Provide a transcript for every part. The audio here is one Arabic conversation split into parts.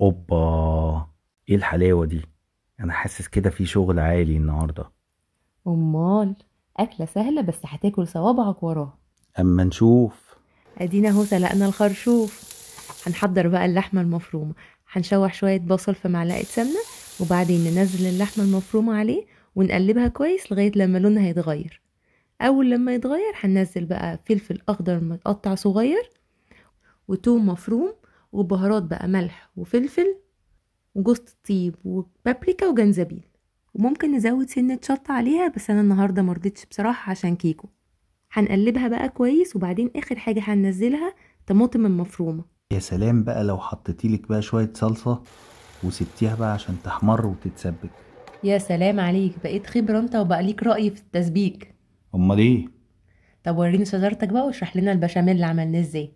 اوبا ايه الحلاوه دي انا حاسس كده في شغل عالي النهارده أمال أكلة سهلة بس هتاكل صوابعك وراها اما نشوف ادينا اهو سلقنا الخرشوف هنحضر بقى اللحمة المفرومة هنشوح شوية بصل في معلقة سمنة وبعدين ننزل اللحمة المفرومة عليه ونقلبها كويس لغاية لما لونها يتغير أول لما يتغير هننزل بقى فلفل أخضر متقطع صغير وتوم مفروم وبهارات بقى ملح وفلفل وجوز الطيب وبابريكا وجنزبيل وممكن نزود سنة شطة عليها بس أنا النهاردة مرضتش بصراحة عشان كيكو هنقلبها بقى كويس وبعدين آخر حاجة هننزلها طماطم المفرومة يا سلام بقى لو حطيتيلك بقى شوية صلصة وسبتيها بقى عشان تحمر وتتسبك يا سلام عليك بقيت خبرة انت وبقى ليك رأي في التسبيك امال ايه طب وريني شجرتك بقى واشرح لنا البشاميل اللي عملناه ازاي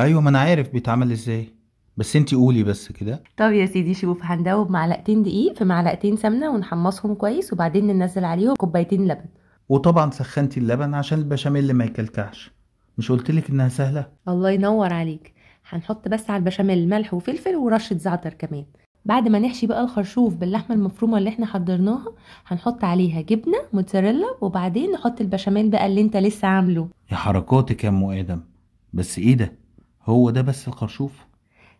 أيوه ما أنا عارف بيتعمل إزاي، بس أنتِ قولي بس كده. طب يا سيدي شوف هندوب معلقتين دقيق في معلقتين سمنة ونحمصهم كويس وبعدين ننزل عليهم كوبايتين لبن. وطبعًا سخنتي اللبن عشان البشاميل ما يكلكعش، مش قلتلك إنها سهلة؟ الله ينور عليك، هنحط بس على البشاميل ملح وفلفل ورشة زعتر كمان. بعد ما نحشي بقى الخرشوف باللحمة المفرومة اللي احنا حضرناها هنحط عليها جبنة موتزاريلا وبعدين نحط البشاميل بقى اللي انت لسه عامله يا حركاتك يا ام ادم بس ايه ده هو ده بس الخرشوف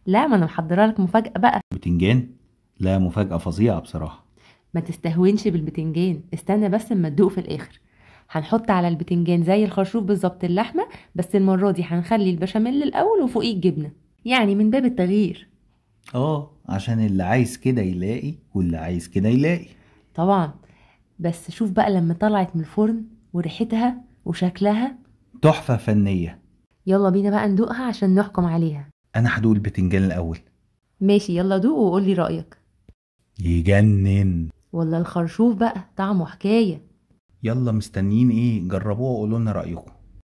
لا ما انا محضره لك مفاجأة بقى بتنجان لا مفاجأة فظيعة بصراحة ما تستهونش بالبتنجان استنى بس اما تدوق في الاخر هنحط على البتنجان زي الخرشوف بالظبط اللحمة بس المرة دي هنخلي البشاميل الأول وفوقيه الجبنة يعني من باب التغيير اه عشان اللي عايز كده يلاقي واللي عايز كده يلاقي طبعا بس شوف بقى لما طلعت من الفرن وريحتها وشكلها تحفة فنية يلا بينا بقى ندوقها عشان نحكم عليها انا هدوق البتنجان الاول ماشي يلا دوق وقول لي رايك يجنن ولا الخرشوف بقى طعمه حكايه يلا مستنيين ايه جربوها وقولوا لنا رايكم